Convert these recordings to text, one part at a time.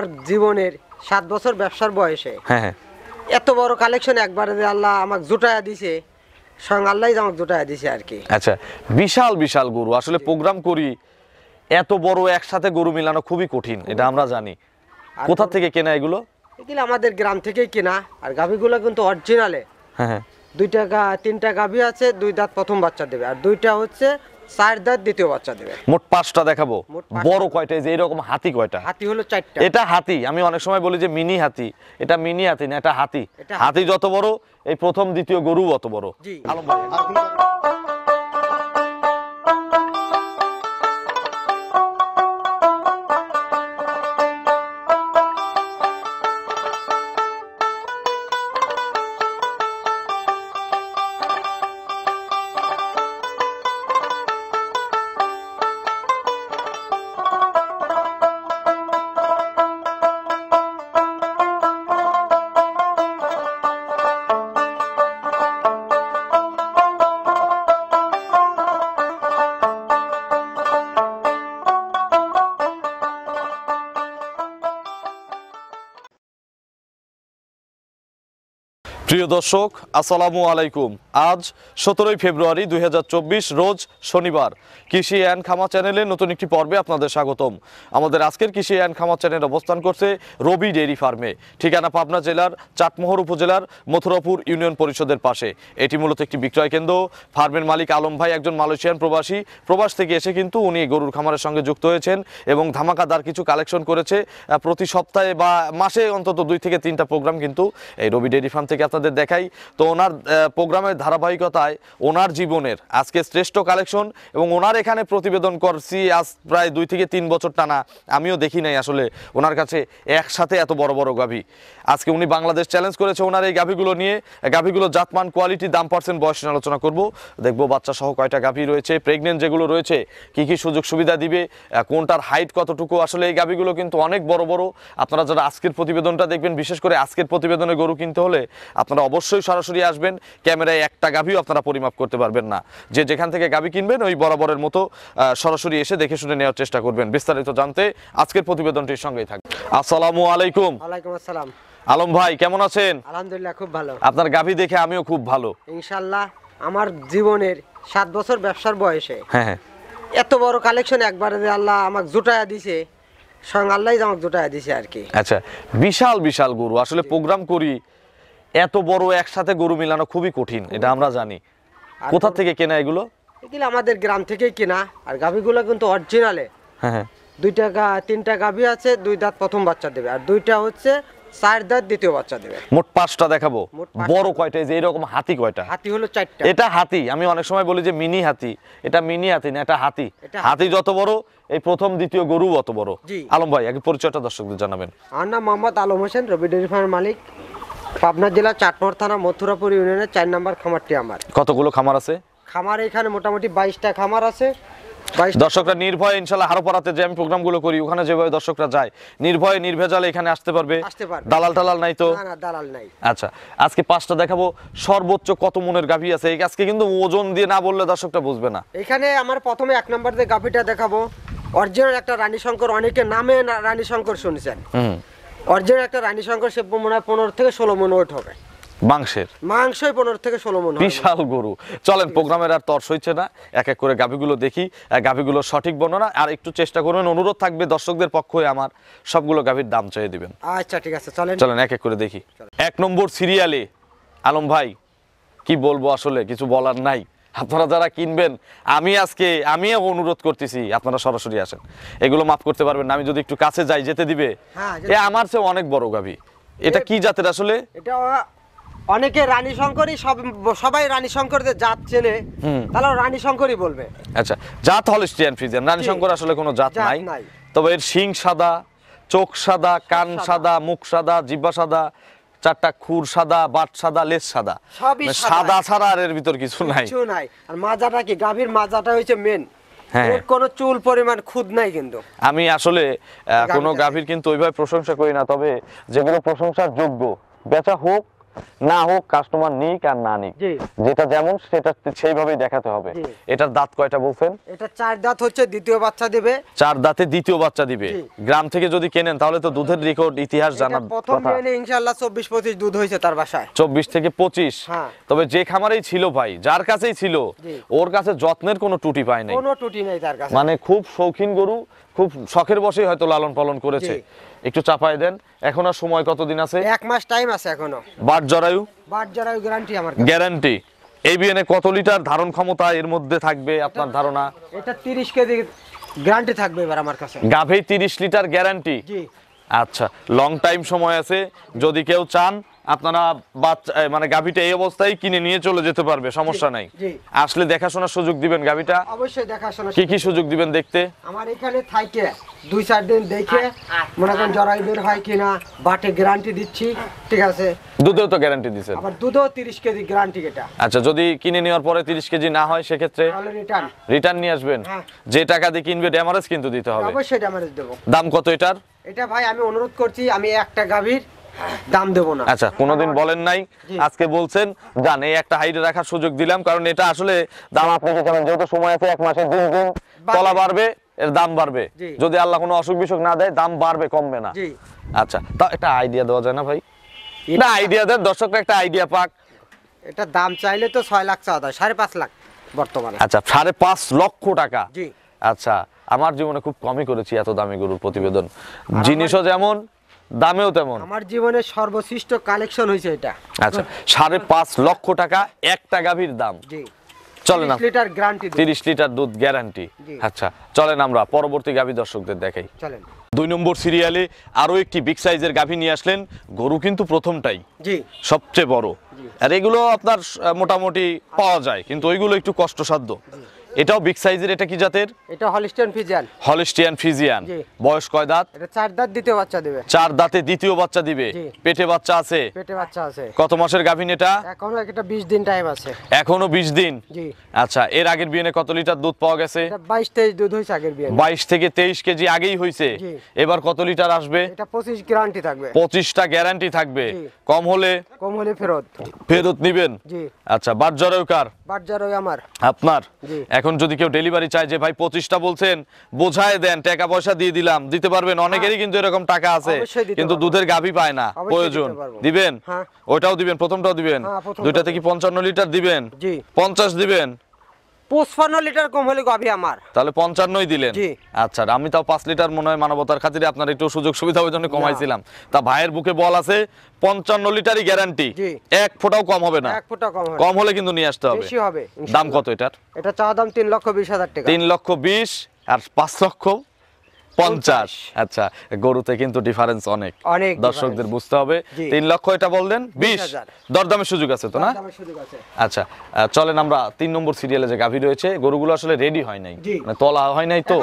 আমার জীবনের সাত বছর ব্যবসার বয়সে হ্যাঁ, হ্যাঁ। এত বড় কালেকশন একবারে যে আল্লাহ আমাকে জুটায়া দিছে স্বয়ং আল্লাহ আমাকে জুটায়া দিছে আর কি আচ্ছা বিশাল বিশাল গরু আসলে প্রোগ্রাম করি এত বড় একসাথে গরু মিলানো খুবই কঠিন এটা আমরা জানি কোথা থেকে কেনা এগুলো এগুলো আমাদের গ্রাম থেকেই কেনা আর গাভীগুলো কিন্তু অরিজিনালে হ্যাঁ, হ্যাঁ দুইটা গা তিনটা গাভী আছে দুই দাঁত প্রথম বাচ্চা দেবে আর দুইটা হচ্ছে মোট পাঁচটা দেখাবো বড় যে এরকম হাতি কয়টা হাতি এটা হাতি আমি অনেক সময় বলি যে মিনি হাতি এটা মিনি হাতি না হাতি হাতি যত বড় এই প্রথম দ্বিতীয় গরু অত বড় প্রিয় দর্শক আসসালামু আলাইকুম আজ সতেরোই ফেব্রুয়ারি দুই রোজ শনিবার কৃষি অ্যান্ড খামা চ্যানেলে নতুন একটি পর্বে আপনাদের স্বাগতম আমাদের আজকের কৃষি অ্যান্ড খামা চ্যানেল অবস্থান করছে রবি ডেইরি ফার্মে ঠিকানা পাবনা জেলার চাটমোহর উপজেলার মথুরাপুর ইউনিয়ন পরিষদের পাশে এটি মূলত একটি বিক্রয় কেন্দ্র ফার্মের মালিক আলম ভাই একজন মালয়েশিয়ান প্রবাসী প্রবাস থেকে এসে কিন্তু উনি গরুর খামারের সঙ্গে যুক্ত হয়েছেন এবং ধামাকাদার কিছু কালেকশন করেছে প্রতি সপ্তাহে বা মাসে অন্তত দুই থেকে তিনটা প্রোগ্রাম কিন্তু এই রবি ডেইরি ফার্ম থেকে আপনাদের দেখাই তো ওনার প্রোগ্রামে ধারাবাহিকতায় ওনার জীবনের আজকে শ্রেষ্ঠ কালেকশন এবং ওনার এখানে প্রতিবেদন করছি আজ প্রায় দুই থেকে তিন বছর টানা আমিও দেখি নাই আসলে ওনার কাছে একসাথে এত বড় বড় গাভী আজকে উনি বাংলাদেশ চ্যালেঞ্জ করেছে ওনার এই গাভিগুলো নিয়ে গাভীগুলো জাতমান কোয়ালিটি দাম পার্সেন্ট বয়স নিয়ে আলোচনা করব দেখবো বাচ্চা সহ কয়টা গাভী রয়েছে প্রেগনেন্ট যেগুলো রয়েছে কি কি সুযোগ সুবিধা দিবে কোনটার হাইট কতটুকু আসলে এই গাভীগুলো কিন্তু অনেক বড় বড় আপনারা যারা আজকের প্রতিবেদনটা দেখবেন বিশেষ করে আজকের প্রতিবেদনে গরু কিনতে হলে আপনারা অবশ্যই সরাসরি আসবেন ক্যামেরায় এক একটা গাভিও আপনারা পরিমাপ করতে পারবেন না যে যেখান থেকে গাভি কিনবেন ওই বরাবরের মতো সরাসরি এসে দেখে শুনে নেওয়ার চেষ্টা করবেন বিস্তারিত জানতে আজকের প্রতিবেদনটির সঙ্গেই থাকবে আসসালামু আলাইকুম আসসালাম আলম ভাই কেমন আছেন আলহামদুলিল্লাহ খুব ভালো আপনার গাভি দেখে আমিও খুব ভালো ইনশাল্লাহ আমার জীবনের সাত বছর ব্যবসার বয়সে হ্যাঁ, হ্যাঁ। এত বড় কালেকশন একবারে যে আল্লাহ আমাকে জুটায়া দিছে স্বয়ং আল্লাহ আমাকে জুটায়া দিছে আর কি আচ্ছা বিশাল বিশাল গরু আসলে প্রোগ্রাম করি এত বড় একসাথে গরু মিলানো খুবই কঠিন এটা আমরা জানি কোথা থেকে কেনা এগুলো এগুলো আমাদের গ্রাম থেকে কেনা আর গাভীগুলো কিন্তু অরিজিনালে হ্যাঁ, হ্যাঁ। দুইটা গা তিনটা গাভী আছে দুই দাঁত প্রথম বাচ্চা দেবে আর দুইটা হচ্ছে চার দাঁত দ্বিতীয় বাচ্চা দেবে মোট পাঁচটা দেখাবো বড় কয়টা যে এরকম হাতি কয়টা হাতি হলো চারটা এটা হাতি আমি অনেক সময় বলি যে মিনি হাতি এটা মিনি হাতি না এটা হাতি হাতি যত বড় এই প্রথম দ্বিতীয় গরু অত বড় আলম ভাই আগে পরিচয়টা দর্শকদের জানাবেন আমার নাম মোহাম্মদ আলম হোসেন রবি ডেরি ফার্মের মালিক পাবনা জেলা চাটমোহর থানা মথুরাপুর ইউনিয়নের চার নাম্বার খামারটি আমার কতগুলো খামার আছে খামার এখানে মোটামুটি বাইশটা খামার আছে দর্শকরা নির্ভয় ইনশাল্লাহ হারো পড়াতে যে আমি প্রোগ্রাম গুলো করি ওখানে যেভাবে দর্শকরা যায় নির্ভয় নির্ভেজালে এখানে আসতে পারবে দালাল টালাল নাই তো দালাল নাই আচ্ছা আজকে পাঁচটা দেখাবো সর্বোচ্চ কত মনের গাভী আছে আজকে কিন্তু ওজন দিয়ে না বললে দর্শকটা বুঝবে না এখানে আমার প্রথমে এক নম্বর যে গাভীটা দেখাবো অরিজিনাল একটা রানী শঙ্কর অনেকে নামে রানী শঙ্কর শুনেছেন অরিজিনাল একটা রানী শঙ্কর সে মনে হয় পনেরো থেকে ষোলো মন ওয়েট হবে মাংসের মাংসই পনেরো থেকে ষোলো মন বিশাল গরু চলেন প্রোগ্রামের আর তর্স হইছে না এক এক করে গাভীগুলো দেখি গাভীগুলোর সঠিক বর্ণনা আর একটু চেষ্টা করবেন অনুরোধ থাকবে দর্শকদের পক্ষে আমার সবগুলো গাভির দাম চেয়ে দিবেন আচ্ছা ঠিক আছে চলেন চলেন এক এক করে দেখি এক নম্বর সিরিয়ালে আলম ভাই কি বলবো আসলে কিছু বলার নাই আপনারা যারা কিনবেন আমি আজকে আমি অনুরোধ করতেছি আপনারা সরাসরি আসেন এগুলো মাফ করতে পারবেন আমি যদি একটু কাছে যাই যেতে দিবে হ্যাঁ, এ আমার চেয়ে অনেক বড় গাভী এটা কি জাতের আসলে এটা অনেকে রানী শঙ্করই সব সবাই রানী শঙ্করদের জাত চেনে তাহলে রানী শঙ্করই বলবে আচ্ছা জাত হলিস্টিয়ান ফ্রিজিয়ান রানী শঙ্কর আসলে কোনো জাত নাই তবে এর শিং সাদা চোখ সাদা কান সাদা মুখ সাদা জিব্বা সাদা চারটা খুর সাদা বাট সাদা লেজ মানে সাদা সাদা ছাড়া আর এর ভিতর কিছু নাই কিছু নাই আর মাজাটা কি গাভীর মাজাটা হইছে মেন হ্যাঁ। কোনো চুল পরিমাণ খুদ নাই কিন্তু আমি আসলে কোনো গাভীর কিন্তু ওইভাবে প্রশংসা করি না তবে যেগুলো প্রশংসার যোগ্য বেচা হোক না হোক কাস্টমার নিক আর না নিক যেটা যেমন সেটা সেইভাবেই দেখাতে হবে এটার দাঁত কয়টা বলছেন এটা চার দাঁত হচ্ছে দ্বিতীয় বাচ্চা দিবে চার দাঁতে দ্বিতীয় বাচ্চা দিবে গ্রাম থেকে যদি কেনেন তাহলে তো দুধের রেকর্ড ইতিহাস জানার প্রথম ইনশাআল্লাহ 24 25 দুধ হয়েছে তার বাসায় 24 থেকে 25 হ্যাঁ। তবে যে খামারেই ছিল ভাই যার কাছেই ছিল ওর কাছে যত্নের কোনো টুটি পায় নাই কোনো টুটি নাই তার কাছে মানে খুব শৌখিন গরু খুব শখের বসেই হয়তো লালন পালন করেছে একটু চাপায় দেন এখন আর সময় কতদিন আছে এক মাস টাইম আছে এখনো বাট জরায়ু বাট জরায়ু গ্যারান্টি আমার গ্যারান্টি এবিএন এ কত লিটার ধারণ ক্ষমতা এর মধ্যে থাকবে আপনার ধারণা এটা 30 কেজি গ্যারান্টি থাকবে এবার আমার কাছে গাভে 30 লিটার গ্যারান্টি জি আচ্ছা লং টাইম সময় আছে যদি কেউ চান আপনারা মানে গাভীটা এই অবস্থায় কিনে নিয়ে চলে যেতে পারবে সমস্যা নাই আসলে দেখাশোনার সুযোগ দিবেন গাভীটা অবশ্যই দেখাশোনা কি কি সুযোগ দিবেন দেখতে আমার এখানে থাকে দুই চার দিন দেখে মনে করেন জরাই বের হয় কিনা বাটে গ্যারান্টি দিচ্ছি ঠিক আছে দুধেও তো গ্যারান্টি দিছেন আবার দুধেও 30 কেজি গ্যারান্টি এটা আচ্ছা যদি কিনে নেওয়ার পরে 30 কেজি না হয় সেই ক্ষেত্রে রিটার্ন রিটার্ন নিয়ে আসবেন হ্যাঁ। যে টাকা দিয়ে কিনবে ড্যামেজ কিন্তু দিতে হবে অবশ্যই ড্যামেজ দেব দাম কত এটার এটা ভাই আমি অনুরোধ করছি আমি একটা গাভীর দাম দেব না আচ্ছা কোনোদিন বলেন নাই আজকে বলছেন জান এই একটা রাখার সুযোগ দিলাম কারণ এটা আসলে দাম আপনি যত সময় আছে এক দিন দিন তলা বাড়বে এর দাম বাড়বে যদি আল্লাহ কোনো অসুখ বিসুখ না দেয় দাম বাড়বে কমবে না আচ্ছা তা একটা আইডিয়া দেওয়া যায় না ভাই না আইডিয়া দেন দর্শকরা একটা আইডিয়া পাক এটা দাম চাইলে তো ছয় লাখ চাওয়া দেয় সাড়ে পাঁচ লাখ বর্তমানে আচ্ছা সাড়ে পাঁচ লক্ষ টাকা আচ্ছা আমার জীবনে খুব কমই করেছি এত দামি গরুর প্রতিবেদন জিনিসও যেমন দামেও তেমন আমার জীবনের সর্বশ্রেষ্ঠ কালেকশন হয়েছে এটা আচ্ছা সাড়ে পাঁচ লক্ষ টাকা একটা গাভীর দাম চলেন লিটার গ্যারান্টি তিরিশ লিটার দুধ গ্যারান্টি আচ্ছা চলেন আমরা পরবর্তী গাভী দর্শকদের দেখাই চলেন দুই নম্বর সিরিয়ালে আরও একটি বিগ সাইজের গাভী নিয়ে আসলেন গরু কিন্তু প্রথমটাই জি সবচেয়ে বড় আর এগুলো আপনার মোটামুটি পাওয়া যায় কিন্তু ওইগুলো একটু কষ্টসাধ্য এটাও বিগ সাইজের এটা কি জাতের এটা হলিস্টিয়ান ফিজিয়ান হলিস্টিয়ান ফিজিয়ান বয়স কয় দাঁত এটা চার দাঁত দ্বিতীয় বাচ্চা দিবে চার দাঁতে দ্বিতীয় বাচ্চা দিবে পেটে বাচ্চা আছে পেটে বাচ্চা আছে কত মাসের গাভিন এটা এখনো এটা 20 দিন টাইম আছে এখনো 20 দিন আচ্ছা এর আগের বিয়েনে কত লিটার দুধ পাওয়া গেছে 22 23 দুধ হইছে আগের বিয়ে 22 থেকে 23 কেজি আগেই হইছে এবার কত লিটার আসবে এটা 25 গ্যারান্টি থাকবে 25টা গ্যারান্টি থাকবে কম হলে কম হলে ফেরত ফেরত নেবেন জি আচ্ছা বাটজারও কার বাটজারও আমার আপনার জি এখন যদি কেউ ডেলিভারি চায় যে ভাই পঁচিশটা বলছেন বোঝায় দেন টাকা পয়সা দিয়ে দিলাম দিতে পারবেন হ্যাঁ। অনেকেরই কিন্তু এরকম টাকা আছে কিন্তু দুধের গাভী পায় না প্রয়োজন দিবেন হ্যাঁ। ওইটাও দিবেন প্রথমটাও দিবেন হ্যাঁ, দুইটা থেকে পঞ্চান্ন লিটার দিবেন পঞ্চাশ দিবেন পঁচপান্ন লিটার কম হলে গাভী আমার তাহলে পঞ্চান্নই দিলেন আচ্ছা আমি তাও পাঁচ লিটার মনে হয় মানবতার খাতিরে আপনার একটু সুযোগ সুবিধা ওই জন্য কমাইছিলাম তা ভাইয়ের বুকে বল আছে পঞ্চান্ন লিটারই গ্যারান্টি এক ফোটাও কম হবে না এক ফোটাও কম কম হলে কিন্তু নিয়ে আসতে হবে হবে দাম কত এটার এটা চা দাম তিন লক্ষ বিশ হাজার টাকা তিন লক্ষ বিশ আর পাঁচ লক্ষ আচ্ছা গরুতে কিন্তু ডিফারেন্স অনেক অনেক দর্শকদের বুঝতে হবে লক্ষ এটা বললেন দরদামের সুযোগ আছে তো না আচ্ছা চলেন আমরা নম্বর সিরিয়ালে যে গাভী রয়েছে গরুগুলো আসলে রেডি হয় নাই মানে তোলা হয় নাই তো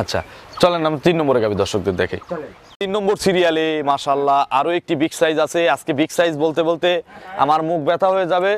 আচ্ছা চলেন আমরা তিন নম্বরে গাভী দর্শকদের দেখে তিন নম্বর সিরিয়ালে মাসাল্লাহ আরো একটি বিগ সাইজ আছে আজকে বিগ সাইজ বলতে বলতে আমার মুখ ব্যথা হয়ে যাবে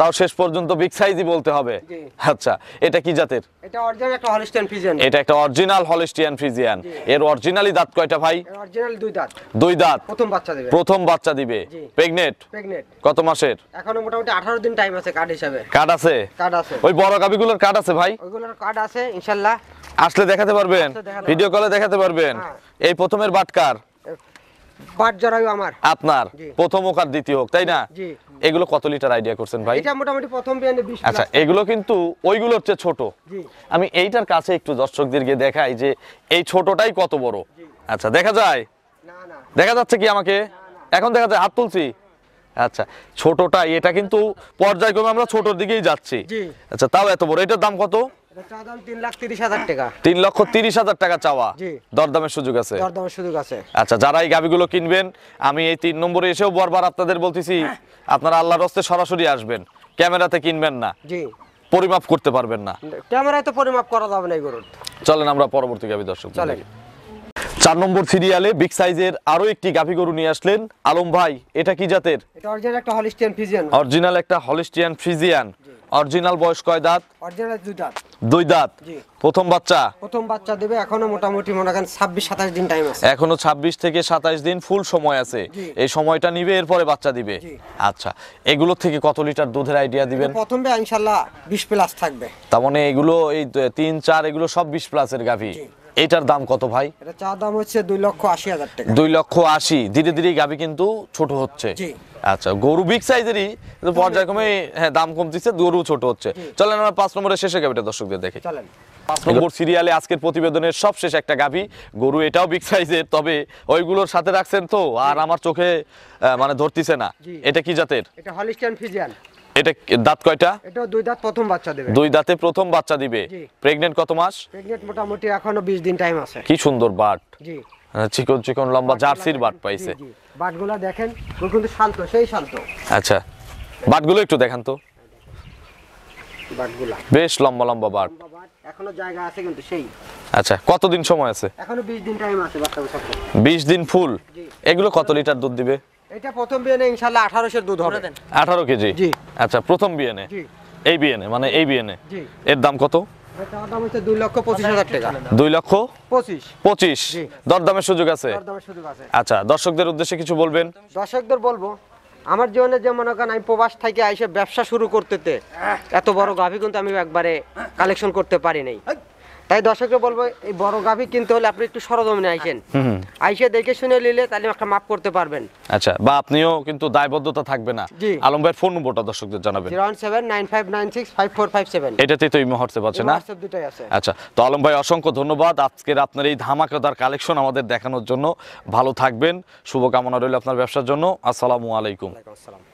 তাও শেষ পর্যন্ত বিগ সাইজই বলতে হবে আচ্ছা এটা কি জাতের এটা অরিজিনাল একটা হলিস্টিয়ান ফ্রিজিয়ান এটা একটা অরিজিনাল হলিস্টিয়ান ফ্রিজিয়ান এর অরিজিনালি দাঁত কয়টা ভাই অরিজিনাল দুই দাঁত দুই দাঁত প্রথম বাচ্চা দিবে প্রথম বাচ্চা দিবে প্রেগন্যান্ট প্রেগন্যান্ট কত মাসের এখনো মোটামুটি 18 দিন টাইম আছে কার্ড হিসাবে কার্ড আছে কার্ড আছে ওই বড় গাবিগুলোর কার্ড আছে ভাই ওইগুলোর কার্ড আছে ইনশাআল্লাহ আসলে দেখাতে পারবেন ভিডিও কলে দেখাতে পারবেন হ্যাঁ। এই প্রথমের বাটকার বাট কত লিটার আচ্ছা, আমি এইটার কাছে একটু দর্শকদেরকে দেখাই যে এই ছোটটাই কত বড় আচ্ছা দেখা যায় দেখা যাচ্ছে কি আমাকে এখন দেখা যায় আচ্ছা এটা কিন্তু পর্যায়ক্রমে আমরা ছোটর দিকেই যাচ্ছি আচ্ছা তাও এত বড় এটার দাম কত তিন লক্ষ আচ্ছা, পরিমাপ করতে পারবেন না ক্যামেরায় তো পরিমাপ করা যাবে না চলেন আমরা পরবর্তী গাভি দর্শক চার নম্বর সিরিয়ালে বিগ সাইজের আরো একটি গাভী গরু নিয়ে আসলেন আলম ভাই এটা কি জাতের একটা হলিস্টিয়ান ফ্রিজিয়ান অরিজিনাল একটা হলিস্টিয়ান ফ্রিজিয়ান অরিজিনাল বয়স কয় দাঁত অরিজিনাল দুই দাঁত দুই দাঁত প্রথম বাচ্চা প্রথম বাচ্চা দেবে এখনো মোটামুটি মনে করেন 26 27 দিন টাইম আছে এখনো 26 থেকে 27 দিন ফুল সময় আছে এই সময়টা নিবে এরপরে বাচ্চা দিবে আচ্ছা এগুলো থেকে কত লিটার দুধের আইডিয়া দিবেন প্রথমে ইনশাআল্লাহ 20 প্লাস থাকবে তার মানে এগুলো এই 3 4 এগুলো সব 20 প্লাসের গাভী এটার দাম কত ভাই এটা চা দাম হচ্ছে দুই লক্ষ আশি হাজার টাকা দুই লক্ষ আশি ধীরে ধীরে গাবি কিন্তু ছোট হচ্ছে আচ্ছা গরু বিগ সাইজেরই পর্যায়ক্রমে হ্যাঁ দাম কমতেছে গরু ছোট হচ্ছে চলেন আমরা পাঁচ নম্বরের শেষে গাবিটা দর্শকদের দেখে চলেন পাঁচ নম্বর সিরিয়ালে আজকের প্রতিবেদনের সবশেষ একটা গাভি গরু এটাও বিগ সাইজের তবে ওইগুলোর সাথে রাখছেন তো আর আমার চোখে মানে ধরতিছে না এটা কি জাতের এটা দাঁত কয়টা এটা দুই দাঁত প্রথম বাচ্চা দেবে দুই দাঁতে প্রথম বাচ্চা দিবে প্রেগন্যান্ট কত মাস প্রেগন্যান্ট মোটামুটি এখনো 20 দিন টাইম আছে কি সুন্দর বাট জি হ্যাঁ, চিকন চিকন লম্বা জার্সির বাট পাইছে দেখেন কিন্তু শান্ত সেই শান্ত আচ্ছা বাটগুলো একটু দেখান তো বেশ লম্বা লম্বা বাট এখনো জায়গা আছে কিন্তু সেই আচ্ছা কতদিন সময় আছে এখনো 20 দিন টাইম আছে বাচ্চা 20 দিন ফুল এগুলো কত লিটার দুধ দিবে এটা প্রথম বিয়েনে ইনশাআল্লাহ 1800 এর দুধ হবে 18 কেজি জি আচ্ছা প্রথম জি এই মানে এই জি এর দাম কত আচ্ছা, দর্শকদের উদ্দেশ্যে কিছু বলবেন দর্শকদের বলবো আমার জীবনে যে মনে করেন আমি প্রবাস থেকে আইসে ব্যবসা শুরু করতে এত বড় গাভী কিন্তু আমি একবারে কালেকশন করতে পারি নাই তাই দর্শককে বলবো এই বড় গাভী কিনতে হলে আপনি একটু সরজমিনে আইসেন আইসে দেখে শুনে নিলে তাহলে একটা মাপ করতে পারবেন আচ্ছা বা আপনিও কিন্তু দায়বদ্ধতা থাকবে না আলম ভাইয়ের ফোন নম্বরটা দর্শকদের জানাবেন 07959654557 এটাতেই তো এই মুহূর্তে আছে না হোয়াটসঅ্যাপ দুটাই আছে আচ্ছা তো আলম ভাই অসংখ্য ধন্যবাদ আজকের আপনার এই ধামাকাদার কালেকশন আমাদের দেখানোর জন্য ভালো থাকবেন শুভকামনা রইল আপনার ব্যবসার জন্য আসসালামু আলাইকুম আসসালাম